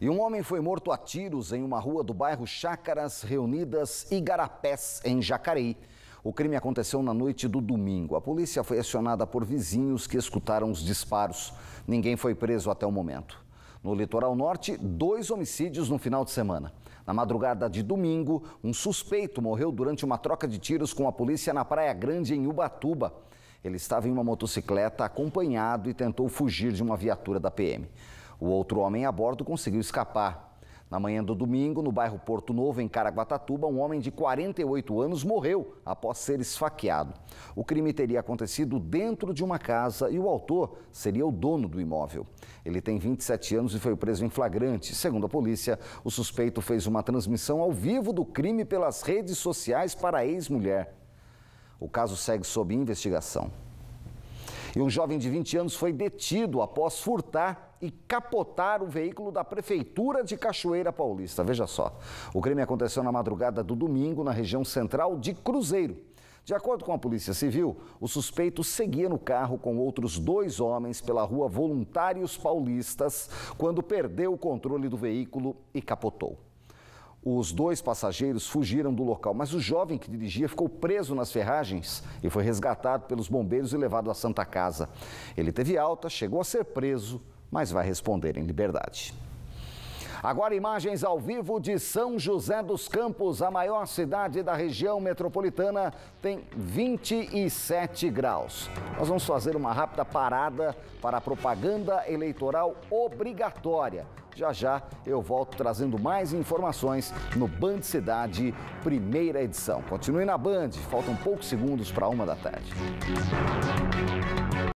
E um homem foi morto a tiros em uma rua do bairro Chácaras Reunidas Igarapés, em Jacareí. O crime aconteceu na noite do domingo. A polícia foi acionada por vizinhos que escutaram os disparos. Ninguém foi preso até o momento. No litoral norte, dois homicídios no final de semana. Na madrugada de domingo, um suspeito morreu durante uma troca de tiros com a polícia na Praia Grande, em Ubatuba. Ele estava em uma motocicleta acompanhado e tentou fugir de uma viatura da PM. O outro homem a bordo conseguiu escapar. Na manhã do domingo, no bairro Porto Novo, em Caraguatatuba, um homem de 48 anos morreu após ser esfaqueado. O crime teria acontecido dentro de uma casa e o autor seria o dono do imóvel. Ele tem 27 anos e foi preso em flagrante. Segundo a polícia, o suspeito fez uma transmissão ao vivo do crime pelas redes sociais para a ex-mulher. O caso segue sob investigação. E um jovem de 20 anos foi detido após furtar e capotar o veículo da Prefeitura de Cachoeira Paulista. Veja só, o crime aconteceu na madrugada do domingo na região central de Cruzeiro. De acordo com a Polícia Civil, o suspeito seguia no carro com outros dois homens pela rua Voluntários Paulistas quando perdeu o controle do veículo e capotou. Os dois passageiros fugiram do local, mas o jovem que dirigia ficou preso nas ferragens e foi resgatado pelos bombeiros e levado à Santa Casa. Ele teve alta, chegou a ser preso, mas vai responder em liberdade. Agora, imagens ao vivo de São José dos Campos, a maior cidade da região metropolitana, tem 27 graus. Nós vamos fazer uma rápida parada para a propaganda eleitoral obrigatória. Já já eu volto trazendo mais informações no Band Cidade, primeira edição. Continue na Band, faltam poucos segundos para uma da tarde.